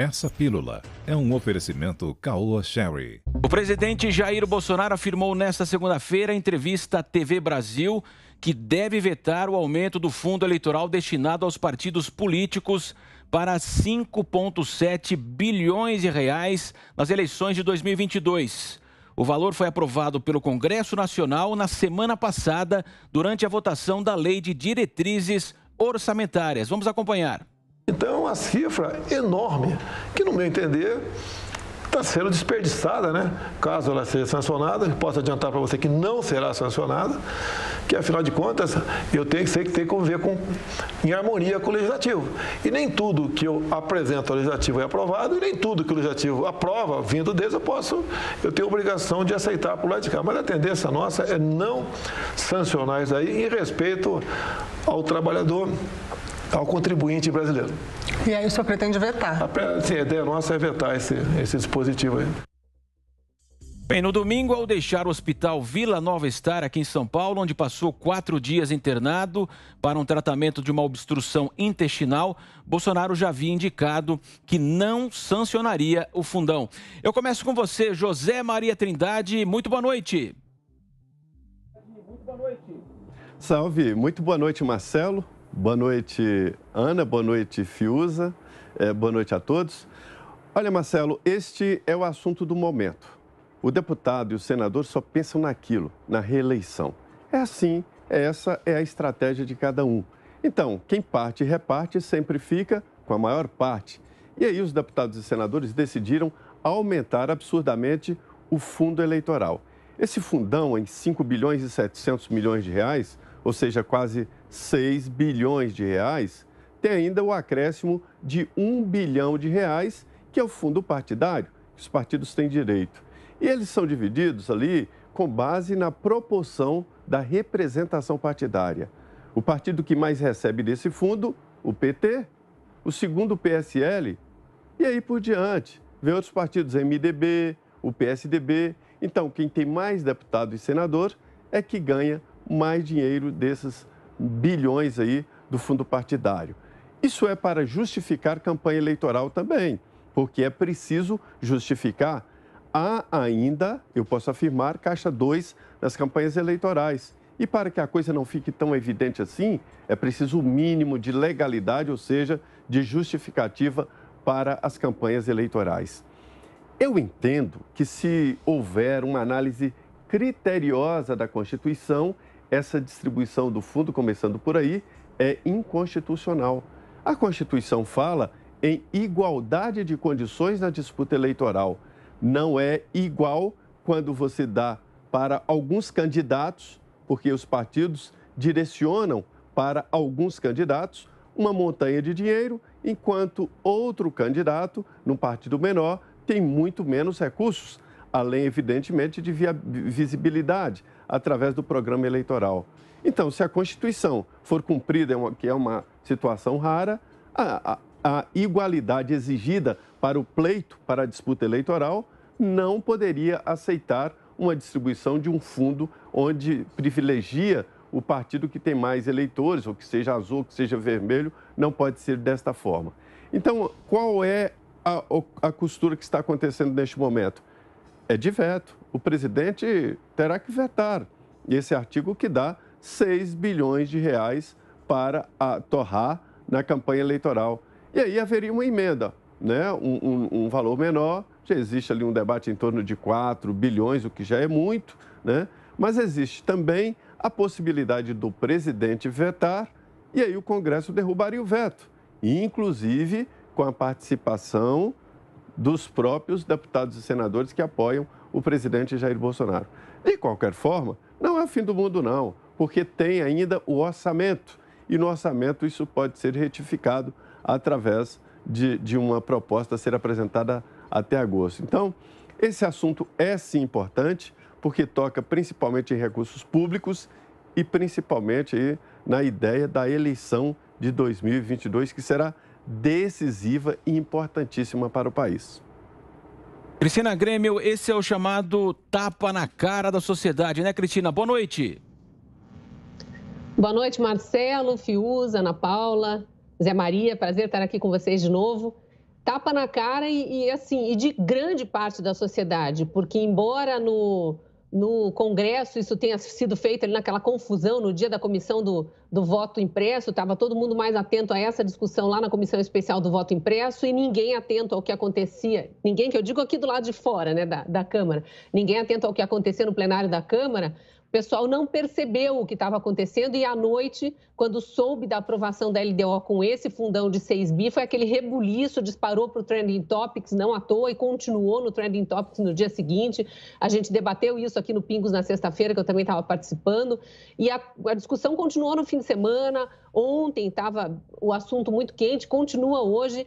Essa pílula é um oferecimento Caoa Sherry. O presidente Jair Bolsonaro afirmou nesta segunda-feira, em entrevista à TV Brasil, que deve vetar o aumento do fundo eleitoral destinado aos partidos políticos para 5,7 bilhões de reais nas eleições de 2022. O valor foi aprovado pelo Congresso Nacional na semana passada, durante a votação da Lei de Diretrizes Orçamentárias. Vamos acompanhar. Então é uma cifra enorme, que no meu entender está sendo desperdiçada, né? Caso ela seja sancionada, posso adiantar para você que não será sancionada, que afinal de contas eu tenho que ser que tem que conviver com, em harmonia com o legislativo. E nem tudo que eu apresento ao legislativo é aprovado, e nem tudo que o legislativo aprova vindo deles eu posso, eu tenho obrigação de aceitar por lá de cá. Mas a tendência nossa é não sancionar isso aí em respeito ao trabalhador ao contribuinte brasileiro. E aí o senhor pretende vetar? A, sim, a ideia nossa é vetar esse, esse dispositivo aí. Bem, no domingo, ao deixar o hospital Vila Nova Estar, aqui em São Paulo, onde passou quatro dias internado para um tratamento de uma obstrução intestinal, Bolsonaro já havia indicado que não sancionaria o fundão. Eu começo com você, José Maria Trindade. Muito boa noite. Muito boa noite. Salve, muito boa noite, Marcelo. Boa noite, Ana. Boa noite, Fiuza. É, boa noite a todos. Olha, Marcelo, este é o assunto do momento. O deputado e o senador só pensam naquilo, na reeleição. É assim, é essa é a estratégia de cada um. Então, quem parte e reparte sempre fica com a maior parte. E aí, os deputados e senadores decidiram aumentar absurdamente o fundo eleitoral. Esse fundão em 5 bilhões e 700 milhões de reais, ou seja, quase 6 bilhões de reais, tem ainda o acréscimo de 1 bilhão de reais, que é o fundo partidário, que os partidos têm direito. E eles são divididos ali com base na proporção da representação partidária. O partido que mais recebe desse fundo, o PT, o segundo o PSL, e aí por diante. Vem outros partidos, MDB, o PSDB. Então, quem tem mais deputado e senador é que ganha mais dinheiro desses bilhões aí do fundo partidário. Isso é para justificar campanha eleitoral também, porque é preciso justificar. Há ainda, eu posso afirmar, caixa 2 nas campanhas eleitorais. E para que a coisa não fique tão evidente assim, é preciso o um mínimo de legalidade, ou seja, de justificativa para as campanhas eleitorais. Eu entendo que se houver uma análise criteriosa da Constituição, essa distribuição do fundo, começando por aí, é inconstitucional. A Constituição fala em igualdade de condições na disputa eleitoral. Não é igual quando você dá para alguns candidatos, porque os partidos direcionam para alguns candidatos uma montanha de dinheiro, enquanto outro candidato, num partido menor, tem muito menos recursos, além, evidentemente, de visibilidade, através do programa eleitoral. Então, se a Constituição for cumprida, é que é uma situação rara, a, a, a igualdade exigida para o pleito, para a disputa eleitoral, não poderia aceitar uma distribuição de um fundo onde privilegia o partido que tem mais eleitores, ou que seja azul, ou que seja vermelho, não pode ser desta forma. Então, qual é a, a costura que está acontecendo neste momento? é de veto. O presidente terá que vetar esse artigo que dá 6 bilhões de reais para a torrar na campanha eleitoral. E aí haveria uma emenda, né? um, um, um valor menor. Já existe ali um debate em torno de 4 bilhões, o que já é muito, né? mas existe também a possibilidade do presidente vetar e aí o Congresso derrubaria o veto, inclusive com a participação dos próprios deputados e senadores que apoiam o presidente Jair Bolsonaro. De qualquer forma, não é o fim do mundo, não, porque tem ainda o orçamento. E no orçamento isso pode ser retificado através de, de uma proposta ser apresentada até agosto. Então, esse assunto é sim importante, porque toca principalmente em recursos públicos e principalmente na ideia da eleição de 2022, que será decisiva e importantíssima para o país. Cristina Grêmio, esse é o chamado tapa na cara da sociedade, né, Cristina? Boa noite. Boa noite, Marcelo, Fiuza, Ana Paula, Zé Maria. Prazer estar aqui com vocês de novo. Tapa na cara e, e assim, e de grande parte da sociedade, porque embora no, no Congresso, isso tenha sido feito ali naquela confusão no dia da comissão do, do voto impresso, estava todo mundo mais atento a essa discussão lá na comissão especial do voto impresso e ninguém atento ao que acontecia. Ninguém, que eu digo aqui do lado de fora né, da, da Câmara, ninguém atento ao que acontecia no plenário da Câmara, o pessoal não percebeu o que estava acontecendo e à noite, quando soube da aprovação da LDO com esse fundão de 6 bi, foi aquele rebuliço, disparou para o Trending Topics, não à toa, e continuou no Trending Topics no dia seguinte. A gente debateu isso aqui no Pingos na sexta-feira, que eu também estava participando, e a, a, discussão continuou no fim de semana. Ontem estava o assunto muito quente, continua hoje,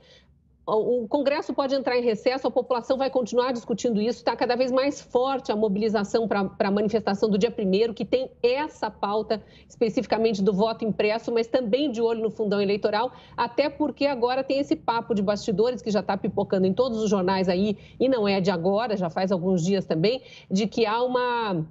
o Congresso pode entrar em recesso, a população vai continuar discutindo isso. Está cada vez mais forte a mobilização para a manifestação do dia 1 que tem essa pauta especificamente do voto impresso, mas também de olho no fundão eleitoral, até porque agora tem esse papo de bastidores que já está pipocando em todos os jornais aí, e não é de agora, já faz alguns dias também, de que há uma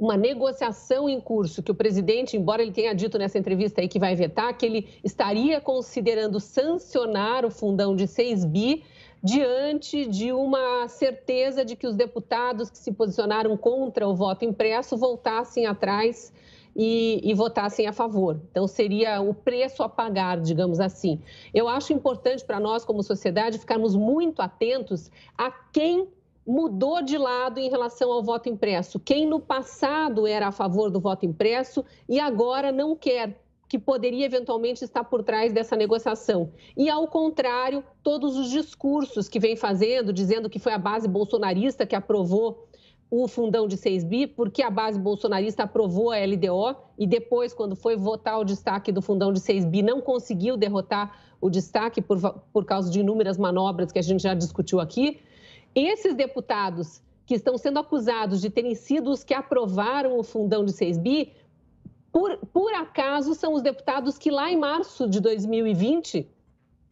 uma negociação em curso que o presidente, embora ele tenha dito nessa entrevista aí que vai vetar, que ele estaria considerando sancionar o fundão de 6 bi diante de uma certeza de que os deputados que se posicionaram contra o voto impresso voltassem atrás e, e, votassem a favor. Então, seria o preço a pagar, digamos assim. Eu acho importante para nós, como sociedade, ficarmos muito atentos a quem mudou de lado em relação ao voto impresso. Quem no passado era a favor do voto impresso e agora não quer, que poderia eventualmente estar por trás dessa negociação. E, ao contrário, todos os discursos que vem fazendo, dizendo que foi a base bolsonarista que aprovou o fundão de 6 bi, porque a base bolsonarista aprovou a LDO e depois, quando foi votar o destaque do fundão de 6 bi, não conseguiu derrotar o destaque por, por causa de inúmeras manobras que a gente já discutiu aqui. Esses deputados que estão sendo acusados de terem sido os que aprovaram o fundão de 6 bi, por, por acaso são os deputados que lá em março de 2020,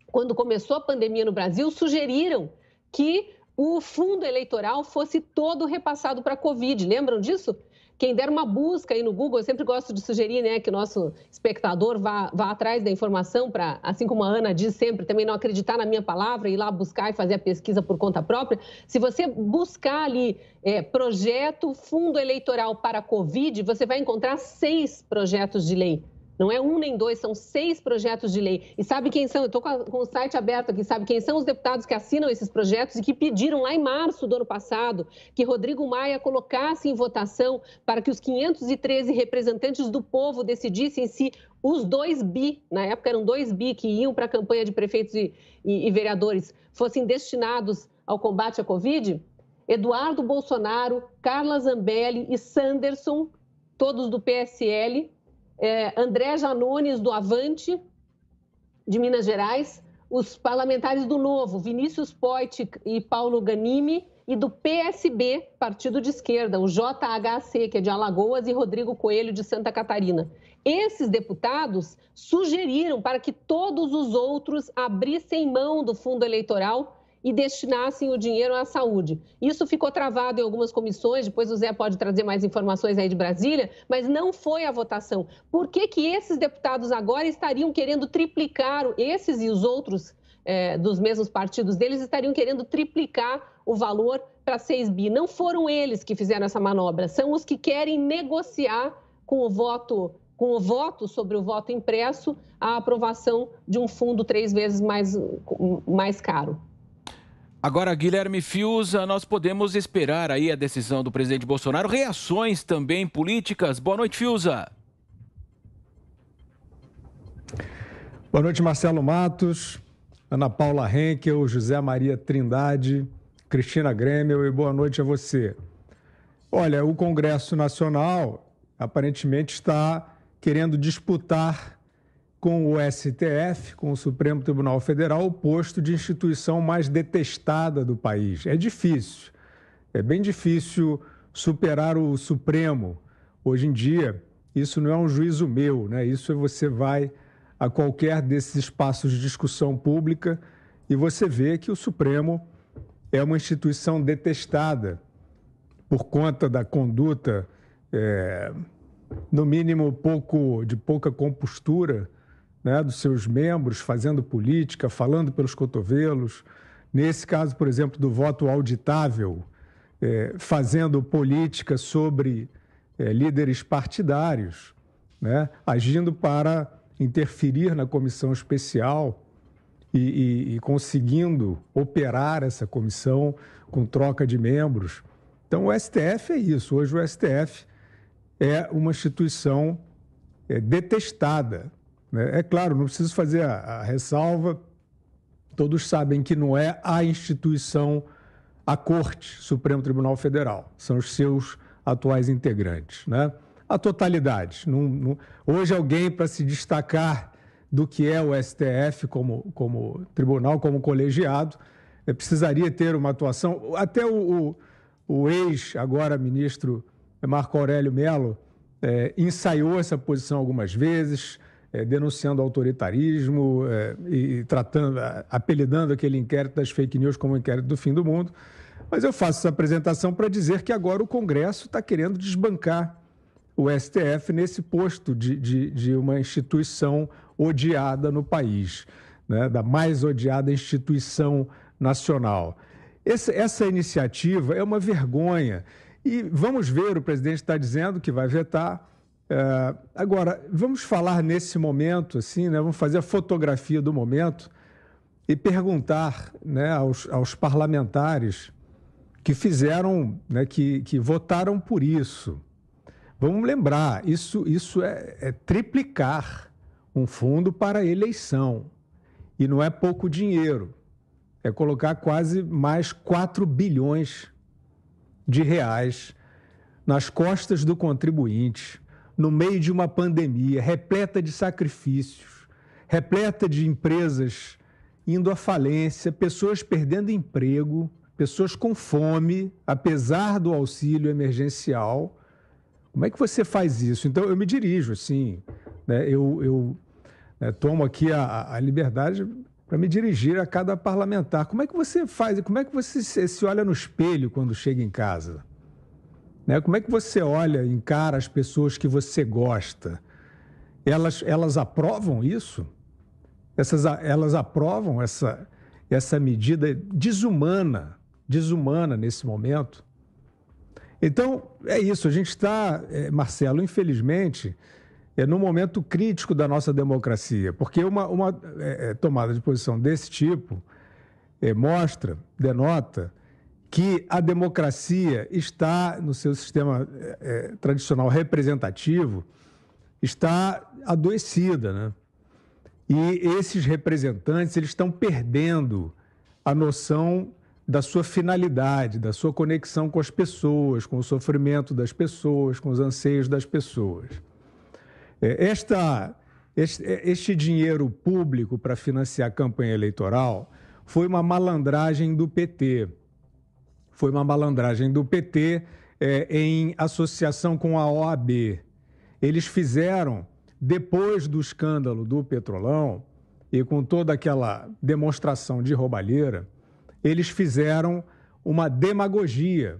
quando começou a pandemia no Brasil, sugeriram que o fundo eleitoral fosse todo repassado para a Covid. Lembram disso? Quem der uma busca aí no Google, eu sempre gosto de sugerir né, que o nosso espectador vá, vá atrás da informação para, assim como a Ana diz sempre, também não acreditar na minha palavra, ir lá buscar e fazer a pesquisa por conta própria. Se você buscar ali é, projeto fundo eleitoral para a Covid, você vai encontrar seis projetos de lei não é um nem dois, são seis projetos de lei. E sabe quem são? Eu estou com, com, o site aberto aqui, sabe quem são os deputados que assinam esses projetos e que pediram lá em março do ano passado que Rodrigo Maia colocasse em votação para que os 513 representantes do povo decidissem se os dois bi, na época eram dois bi que iam para a campanha de prefeitos e, e, e vereadores, fossem destinados ao combate à Covid? Eduardo Bolsonaro, Carla Zambelli e Sanderson, todos do PSL, é, André Janones, do Avante, de Minas Gerais, os parlamentares do Novo, Vinícius Poit e Paulo Ganimi, e do PSB, Partido de Esquerda, o JHC, que é de Alagoas, e Rodrigo Coelho, de Santa Catarina. Esses deputados sugeriram para que todos os outros abrissem mão do fundo eleitoral e destinassem o dinheiro à saúde. Isso ficou travado em algumas comissões, depois o Zé pode trazer mais informações aí de Brasília, mas não foi a votação. Por que, que esses deputados agora estariam querendo triplicar, esses e os outros é, dos mesmos partidos deles, estariam querendo triplicar o valor para 6 bi? Não foram eles que fizeram essa manobra, são os que querem negociar com o voto com o voto sobre o voto impresso a aprovação de um fundo três vezes mais, mais caro. Agora, Guilherme Fiuza, nós podemos esperar aí a decisão do presidente Bolsonaro, reações também políticas. Boa noite, Fiuza. Boa noite, Marcelo Matos, Ana Paula Henkel, José Maria Trindade, Cristina Grêmio e boa noite a você. Olha, o Congresso Nacional aparentemente está querendo disputar com o STF, com o Supremo Tribunal Federal, o posto de instituição mais detestada do país. É difícil, é bem difícil superar o Supremo. Hoje em dia, isso não é um juízo meu, né? Isso é você vai a qualquer desses espaços de discussão pública e você vê que o Supremo é uma instituição detestada por conta da conduta, é, no mínimo pouco de pouca compostura né, dos seus membros fazendo política, falando pelos cotovelos. Nesse caso, por exemplo, do voto auditável, é, fazendo política sobre é, líderes partidários, né, agindo para interferir na comissão especial e, e, e conseguindo operar essa comissão com troca de membros. Então, o STF é isso. Hoje, o STF é uma instituição é, detestada né? É claro, não preciso fazer a, a ressalva, todos sabem que não é a instituição, a Corte Supremo Tribunal Federal, são os seus atuais integrantes. Né? A totalidade. Não, não... Hoje, alguém para se destacar do que é o STF como, como tribunal, como colegiado, eh, precisaria ter uma atuação. Até o, o, o ex, agora ministro Marco Aurélio Melo, é, ensaiou essa posição algumas vezes é, denunciando autoritarismo é, e tratando, apelidando aquele inquérito das fake news como inquérito do fim do mundo. Mas eu faço essa apresentação para dizer que agora o Congresso está querendo desbancar o STF nesse posto de, de, de uma instituição odiada no país, né? da mais odiada instituição nacional. Esse, essa iniciativa é uma vergonha. E vamos ver, o presidente está dizendo que vai vetar é, agora, vamos falar nesse momento, assim, né? Vamos fazer a fotografia do momento e perguntar né, aos, aos parlamentares que fizeram, né, que, que votaram por isso. Vamos lembrar, isso, isso é, é triplicar um fundo para eleição. E não é pouco dinheiro. É colocar quase mais 4 bilhões de reais nas costas do contribuinte no meio de uma pandemia repleta de sacrifícios, repleta de empresas indo à falência, pessoas perdendo emprego, pessoas com fome, apesar do auxílio emergencial. Como é que você faz isso? Então, eu me dirijo, assim, né? eu, eu né, tomo aqui a, a liberdade para me dirigir a cada parlamentar. Como é que você faz? Como é que você se, se olha no espelho quando chega em casa? Né? Como é que você olha, encara as pessoas que você gosta? Elas, elas aprovam isso? Essas, elas aprovam essa, essa medida desumana, desumana nesse momento? Então, é isso. A gente está, eh, Marcelo, infelizmente, é, no momento crítico da nossa democracia, porque uma, uma é, tomada de posição desse tipo é, mostra, denota que a democracia está, no seu sistema é, tradicional representativo, está adoecida, né? E esses representantes eles estão perdendo a noção da sua finalidade, da sua conexão com as pessoas, com o sofrimento das pessoas, com os anseios das pessoas. Eh, esta, este, este dinheiro público para financiar a campanha eleitoral foi uma malandragem do PT foi uma malandragem do PT é, em associação com a OAB. Eles fizeram, depois do escândalo do Petrolão e com toda aquela demonstração de roubalheira, eles fizeram uma demagogia,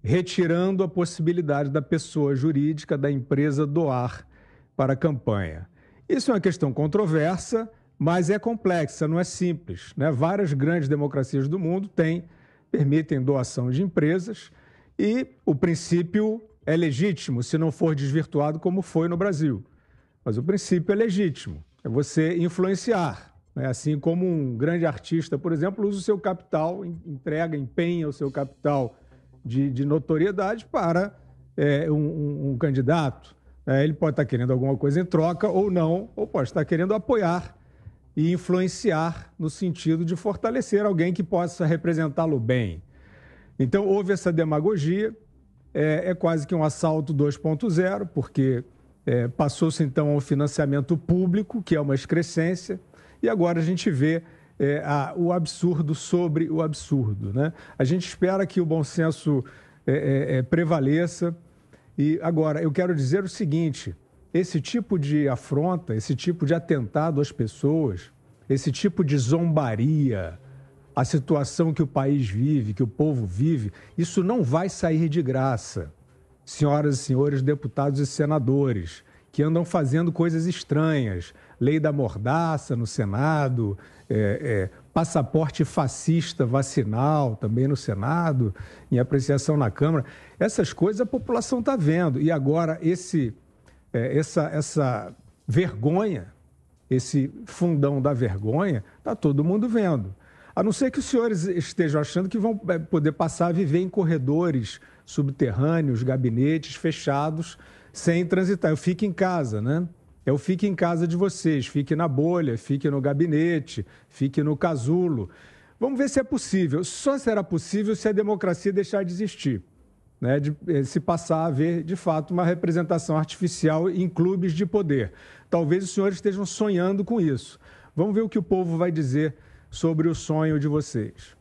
retirando a possibilidade da pessoa jurídica da empresa doar para a campanha. Isso é uma questão controversa, mas é complexa, não é simples. Né? Várias grandes democracias do mundo têm permitem doação de empresas e o princípio é legítimo se não for desvirtuado como foi no Brasil. Mas o princípio é legítimo, é você influenciar. Né? Assim como um grande artista, por exemplo, usa o seu capital, entrega, empenha o seu capital de, de notoriedade para é, um, um, um, candidato. É, ele pode estar querendo alguma coisa em troca ou não, ou pode estar querendo apoiar e influenciar no sentido de fortalecer alguém que possa representá-lo bem. Então, houve essa demagogia, é, é quase que um assalto 2.0, porque é, passou-se então ao financiamento público, que é uma excrescência, e agora a gente vê é, a, o absurdo sobre o absurdo. Né? A gente espera que o bom senso é, é, é, prevaleça. E agora, eu quero dizer o seguinte: esse tipo de afronta, esse tipo de atentado às pessoas, esse tipo de zombaria, a situação que o país vive, que o povo vive, isso não vai sair de graça. Senhoras e senhores deputados e senadores que andam fazendo coisas estranhas, lei da mordaça no Senado, é, é, passaporte fascista vacinal também no Senado, em apreciação na Câmara, essas coisas a população está vendo. E agora esse é, essa, essa vergonha, esse fundão da vergonha, está todo mundo vendo. A não ser que os senhores estejam achando que vão é, poder passar a viver em corredores subterrâneos, gabinetes fechados, sem transitar. Eu fico em casa, né? Eu fico em casa de vocês, fique na bolha, fique no gabinete, fique no casulo. Vamos ver se é possível. Só será possível se a democracia deixar de existir né, de eh, se passar a haver, de fato, uma representação artificial em clubes de poder. Talvez os senhores estejam sonhando com isso. Vamos ver o que o povo vai dizer sobre o sonho de vocês.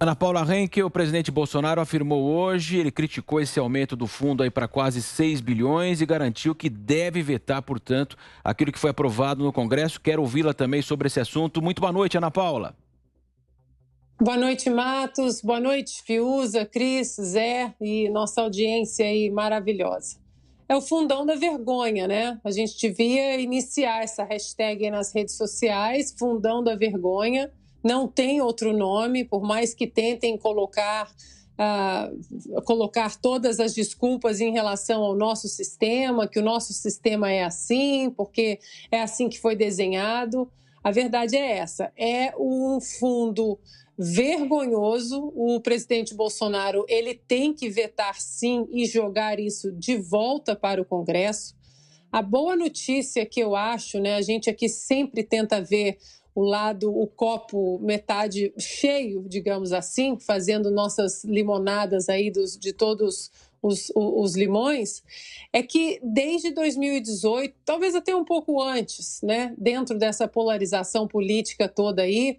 Ana Paula Henke, o presidente Bolsonaro afirmou hoje, ele criticou esse aumento do fundo aí para quase 6 bilhões e garantiu que deve vetar, portanto, aquilo que foi aprovado no Congresso. Quero ouvi-la também sobre esse assunto. Muito boa noite, Ana Paula. Boa noite, Matos. Boa noite, Fiuza, Cris, Zé e nossa audiência aí maravilhosa. É o fundão da vergonha, né? A gente devia iniciar essa hashtag nas redes sociais, fundão da vergonha. Não tem outro nome, por mais que tentem colocar uh, colocar todas as desculpas em relação ao nosso sistema, que o nosso sistema é assim, porque é assim que foi desenhado. A verdade é essa: é um fundo vergonhoso. O presidente Bolsonaro ele tem que vetar sim e jogar isso de volta para o Congresso. A boa notícia que eu acho, né, a gente aqui sempre tenta ver o lado, o copo metade cheio, digamos assim, fazendo nossas limonadas aí dos, de todos os, os, limões, é que desde 2018, talvez até um pouco antes, né, dentro dessa polarização política toda aí,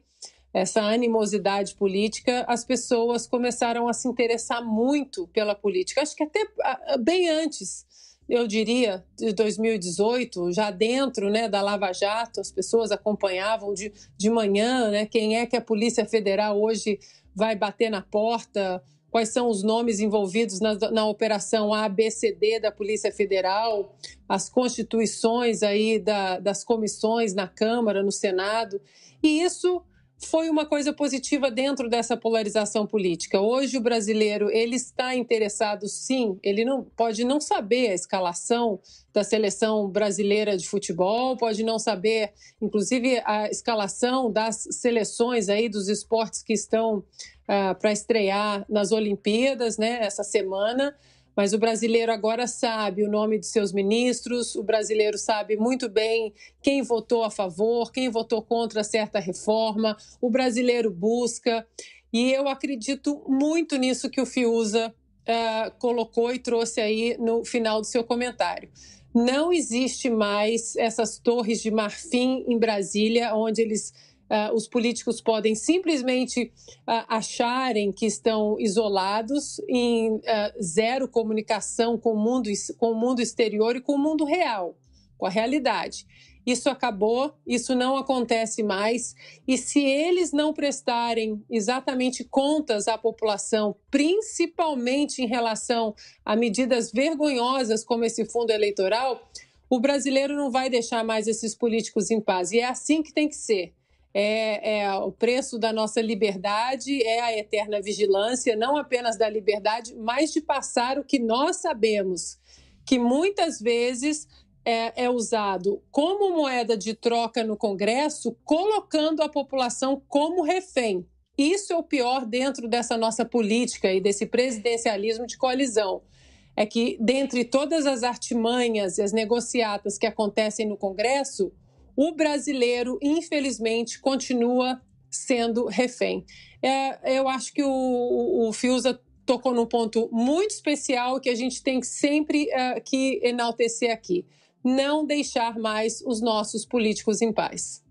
essa animosidade política, as pessoas começaram a se interessar muito pela política. Acho que até ah, bem antes, eu diria, de 2018, já dentro né, da Lava Jato, as pessoas acompanhavam de, de manhã né, quem é que a Polícia Federal hoje vai bater na porta, quais são os nomes envolvidos na, na operação ABCD da Polícia Federal, as constituições aí da, das comissões na Câmara, no Senado. E isso foi uma coisa positiva dentro dessa polarização política. Hoje o brasileiro ele está interessado, sim. Ele não pode não saber a escalação da seleção brasileira de futebol, pode não saber, inclusive a escalação das seleções aí dos esportes que estão ah, para estrear nas Olimpíadas, né? Essa semana mas o brasileiro agora sabe o nome de seus ministros, o brasileiro sabe muito bem quem votou a favor, quem votou contra certa reforma, o brasileiro busca. E eu acredito muito nisso que o Fiuza uh, colocou e trouxe aí no final do seu comentário. Não existe mais essas torres de marfim em Brasília, onde eles uh, os políticos podem simplesmente uh, acharem que estão isolados em uh, zero comunicação com o, mundo, com o mundo exterior e com o mundo real, com a realidade. Isso acabou, isso não acontece mais. E se eles não prestarem exatamente contas à população, principalmente em relação a medidas vergonhosas como esse fundo eleitoral, o brasileiro não vai deixar mais esses políticos em paz. E é assim que tem que ser é, é, o preço da nossa liberdade é a eterna vigilância, não apenas da liberdade, mas de passar o que nós sabemos, que muitas vezes é, é usado como moeda de troca no Congresso, colocando a população como refém. Isso é o pior dentro dessa nossa política e desse presidencialismo de coalizão. É que, dentre todas as artimanhas e as negociatas que acontecem no Congresso, o brasileiro, infelizmente, continua sendo refém. É, eu acho que o, o, Fiuza tocou num ponto muito especial que a gente tem sempre uh, que enaltecer aqui. Não deixar mais os nossos políticos em paz.